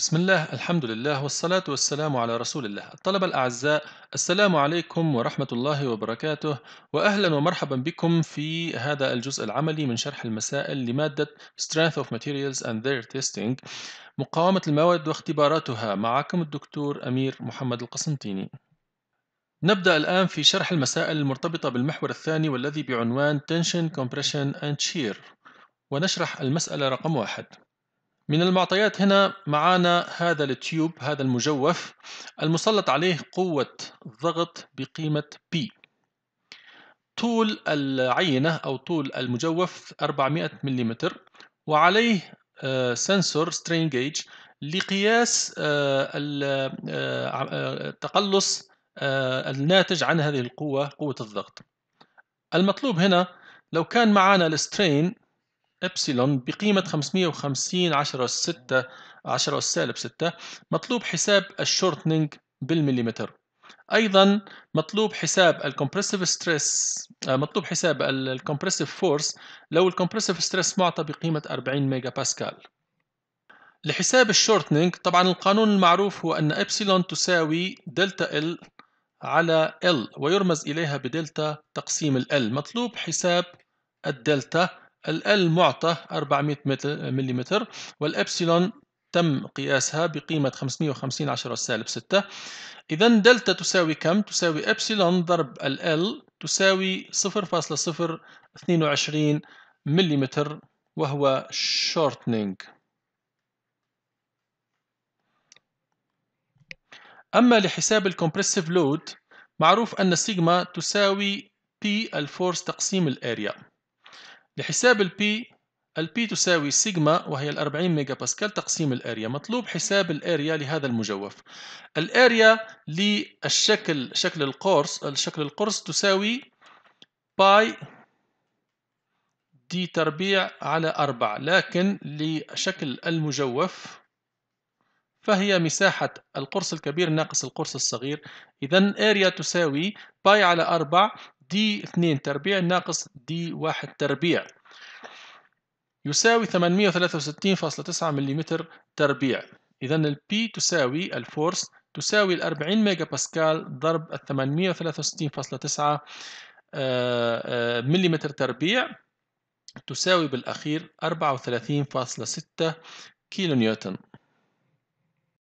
بسم الله الحمد لله والصلاة والسلام على رسول الله الطلبة الأعزاء السلام عليكم ورحمة الله وبركاته وأهلا ومرحبا بكم في هذا الجزء العملي من شرح المسائل لمادة Strength of Materials and Their Testing مقاومة المواد واختباراتها معكم الدكتور أمير محمد القسنطيني نبدأ الآن في شرح المسائل المرتبطة بالمحور الثاني والذي بعنوان Tension, Compression and Shear ونشرح المسألة رقم واحد من المعطيات هنا معانا هذا التيوب هذا المجوف المسلط عليه قوة ضغط بقيمة P طول العينة أو طول المجوف 400 ملم وعليه سنسور سترين جيج لقياس آه، آه، آه، تقلص الناتج عن هذه القوة قوة الضغط المطلوب هنا لو كان معانا السترين إبسلون بقيمة 550 10 أس 6 10 أس سالب 6 مطلوب حساب الشورتنينج بالمليمتر أيضا مطلوب حساب الكمبرسيف ستريس آه، مطلوب حساب الكمبرسيف فورس لو الكمبرسيف ستريس معطى بقيمة 40 ميجا باسكال لحساب الشورتنينج طبعا القانون المعروف هو أن إبسلون تساوي دلتا ال على ال ويرمز إليها بدلتا تقسيم ال مطلوب حساب الدلتا ال معطى 400 ملم والابسلون تم قياسها بقيمة 550 عشرة سالب 6 إذا دلتا تساوي كم؟ تساوي إبسلون ضرب ال ال تساوي 0.022 ملم وهو شورتنينج أما لحساب الكمبرسيف لود معروف أن سيجما تساوي P الفورس تقسيم الأريا لحساب البي البي تساوي سيجما وهي الأربعين ميجا باسكال تقسيم الاريا مطلوب حساب الاريا لهذا المجوف الاريا للشكل شكل القرص الشكل القرص تساوي باي دي تربيع على أربعة لكن لشكل المجوف فهي مساحة القرص الكبير ناقص القرص الصغير إذا اريا تساوي باي على أربعة دي 2 تربيع ناقص دي 1 تربيع يساوي 863.9 ملم تربيع إذا البي تساوي الفورس تساوي ال 40 ميجا باسكال ضرب ال 863.9 آه، آه، ملم تربيع تساوي بالأخير 34.6 كيلو نيوتن